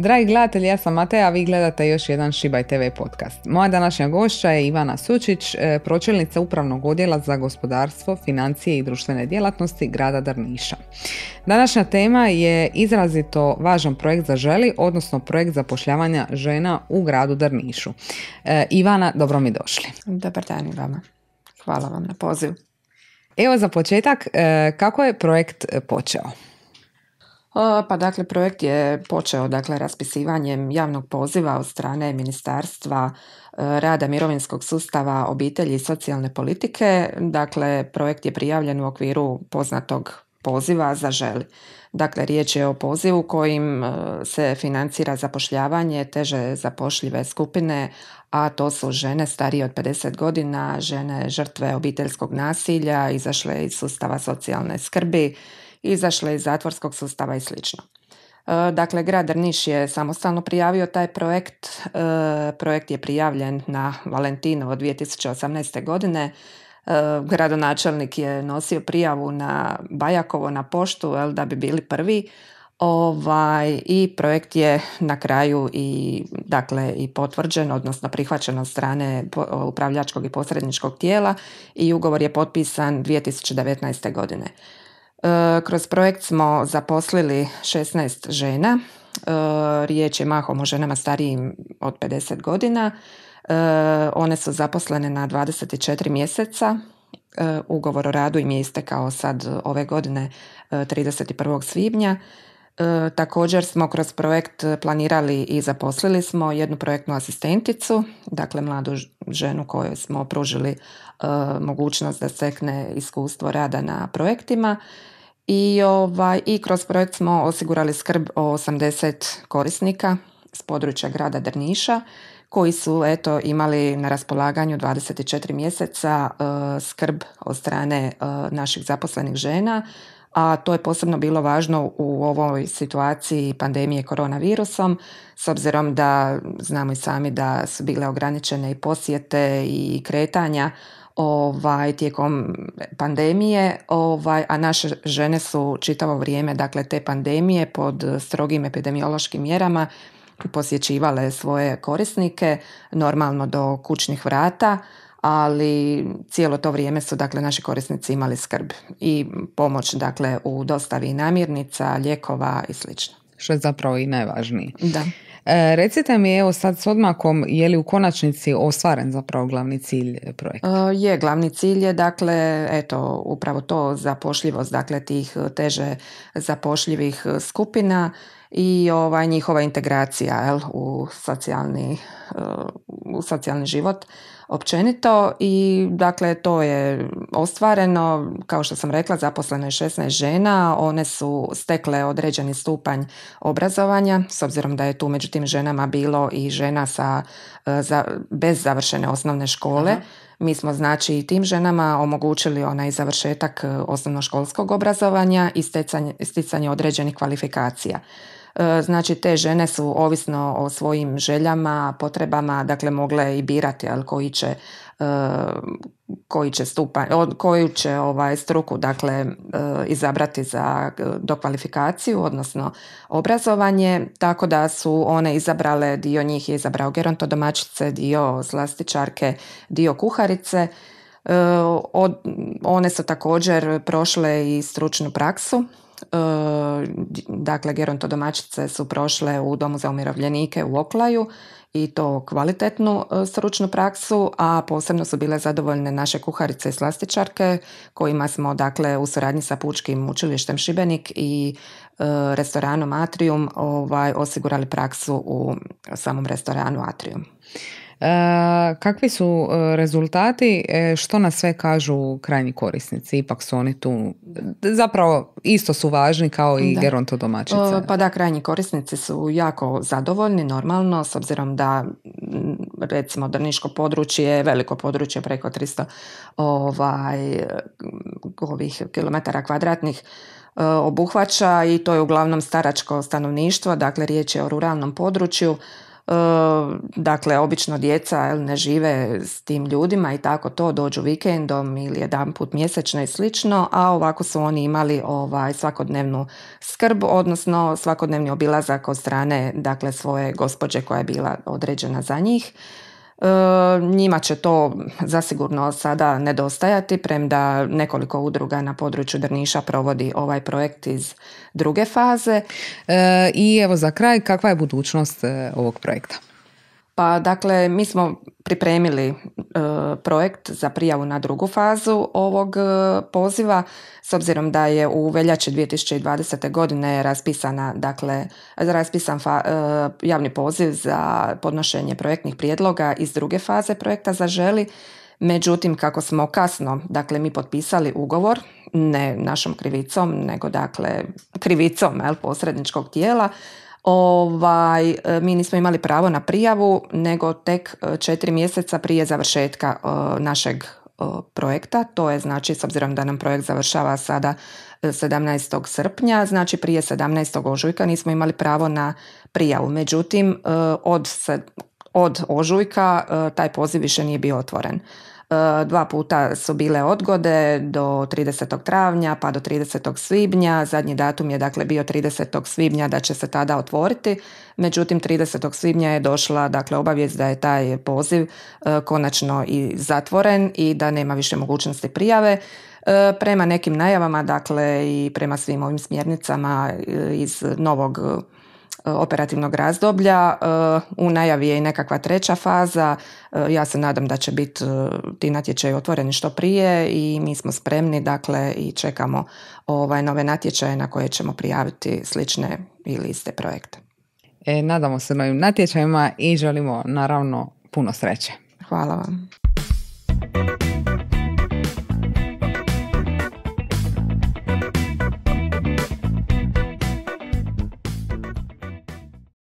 Dragi gledatelji, ja sam Mateja, a vi gledate još jedan Šibaj TV podcast. Moja današnja gošća je Ivana Sučić, e, pročelnica Upravnog odjela za gospodarstvo, financije i društvene djelatnosti grada Drniša. Današnja tema je izrazito važan projekt za želi, odnosno projekt zapošljavanja žena u gradu Drnišu. E, Ivana, dobro mi došli. Dobar dan i vama. Hvala vam na poziv. Evo za početak, e, kako je projekt počeo? Pa dakle, projekt je počeo dakle, raspisivanjem javnog poziva od strane Ministarstva e, rada mirovinskog sustava, obitelji i socijalne politike. Dakle, projekt je prijavljen u okviru poznatog poziva za želi. Dakle, riječ je o pozivu kojim e, se financira zapošljavanje teže zapošljive skupine, a to su žene starije od 50 godina, žene žrtve obiteljskog nasilja, izašle iz sustava socijalne skrbi, izašle iz zatvorskog sustava i sl. E, dakle, grad Drniš je samostalno prijavio taj projekt. E, projekt je prijavljen na Valentino od 2018. godine. E, gradonačelnik je nosio prijavu na Bajakovo, na poštu, da bi bili prvi. Ovaj, I projekt je na kraju i, dakle, i potvrđen, odnosno prihvaćen od strane upravljačkog i posredničkog tijela i ugovor je potpisan 2019. godine. E, kroz projekt smo zaposlili 16 žena. E, riječ je mahom o ženama starijim od 50 godina. E, one su zaposlene na 24 mjeseca. Ugovor o radu im je istekao sad ove godine 31. svibnja E, također smo kroz projekt e, planirali i zaposlili smo jednu projektnu asistenticu, dakle mladu ženu kojoj smo pružili e, mogućnost da stekne iskustvo rada na projektima i, ovaj, i kroz projekt smo osigurali skrb o 80 korisnika s područja grada Drniša koji su eto imali na raspolaganju 24 mjeseca skrb od strane naših zaposlenih žena a to je posebno bilo važno u ovoj situaciji pandemije koronavirusom, s obzirom da znamo i sami da su bile ograničene i posjete i kretanja ovaj, tijekom pandemije, ovaj, a naše žene su čitavo vrijeme dakle, te pandemije pod strogim epidemiološkim mjerama posjećivale svoje korisnike, normalno do kućnih vrata, ali cijelo to vrijeme su dakle naši korisnici imali skrb i pomoć dakle u dostavi namirnica, lijekova i sl. Što je zapravo i najvažnije. Da. E, recite mi evo sad s odmakom je li u konačnici ostvaren zapravo glavni cilj projekta? E, je, glavni cilj je dakle eto upravo to zapošljivost dakle tih teže zapošljivih skupina i ovaj njihova integracija jel, u socijalni e, u socijalni život općenito i dakle to je ostvareno, kao što sam rekla zaposleno je 16 žena, one su stekle određeni stupanj obrazovanja, s obzirom da je tu među tim ženama bilo i žena sa, e, bez završene osnovne škole. Mi smo znači i tim ženama omogućili onaj završetak e, osnovnoškolskog obrazovanja i sticanje, sticanje određenih kvalifikacija. E, znači te žene su ovisno o svojim željama, potrebama, dakle mogle i birati ali koji će e, koji će stupanj, koju će ovaj struku dakle e, izabrati za dokvalifikaciju odnosno obrazovanje tako da su one izabrale dio njih je izabrao domaćice, dio slastičarke dio kuharice one su također prošle i stručnu praksu Eh, dakle gerontodomaćice su prošle u Domu za umirovljenike u Oklaju i to kvalitetnu eh, stručnu praksu, a posebno su bile zadovoljne naše kuharice i slastičarke kojima smo dakle u suradnji sa Pučkim učilištem Šibenik i eh, restoranom Atrium ovaj, osigurali praksu u samom restoranu Atrium. E, kakvi su e, rezultati, e, što nas sve kažu krajnji korisnici? Ipak su oni tu, zapravo isto su važni kao i da. Pa da, krajnji korisnici su jako zadovoljni, normalno, s obzirom da recimo Drniško područje, veliko područje preko 300 ovaj, ovih kilometara kvadratnih, obuhvaća i to je uglavnom staračko stanovništvo, dakle riječ je o ruralnom području Ehm, dakle obično djeca ne žive s tim ljudima i tako to dođu vikendom ili jedanput put mjesečno i slično, a ovako su oni imali ovaj svakodnevnu skrb, odnosno svakodnevni obilazak od strane dakle svoje gospođe koja je bila određena za njih. E, njima će to zasigurno sada nedostajati, premda nekoliko udruga na području Drniša provodi ovaj projekt iz druge faze. E, I evo za kraj, kakva je budućnost e, ovog projekta? Pa dakle, mi smo pripremili E, projekt za prijavu na drugu fazu ovog e, poziva s obzirom da je u veljači 2020. godine raspisana dakle raspisan e, javni poziv za podnošenje projektnih prijedloga iz druge faze projekta za želi. Međutim, kako smo kasno, dakle mi potpisali ugovor, ne našom krivicom, nego dakle krivicom jel, posredničkog tijela, ovaj, e, mi nismo imali pravo na prijavu, nego tek e, četiri mjeseca prije završetka e, našeg projekta. To je znači, s obzirom da nam projekt završava sada 17. srpnja, znači prije 17. ožujka nismo imali pravo na prijavu. Međutim, od, od ožujka taj poziv više nije bio otvoren. Eh, dva puta su bile odgode do 30. travnja pa do 30. svibnja. Zadnji datum je dakle bio 30. svibnja da će se tada otvoriti. Međutim, 30. svibnja je došla dakle obavijest da je taj poziv eh, konačno i zatvoren i da nema više mogućnosti prijave. Eh, prema nekim najavama, dakle i prema svim ovim smjernicama iz novog Eh, operativnog razdoblja. Eh, u najavi je i nekakva treća faza. Eh, ja se nadam da će biti ti natječaji otvoreni što prije i mi smo spremni dakle i čekamo ovaj nove natječaje na koje ćemo prijaviti slične ili iste projekte. E, nadamo se novim natječajima i želimo naravno puno sreće. Hvala vam.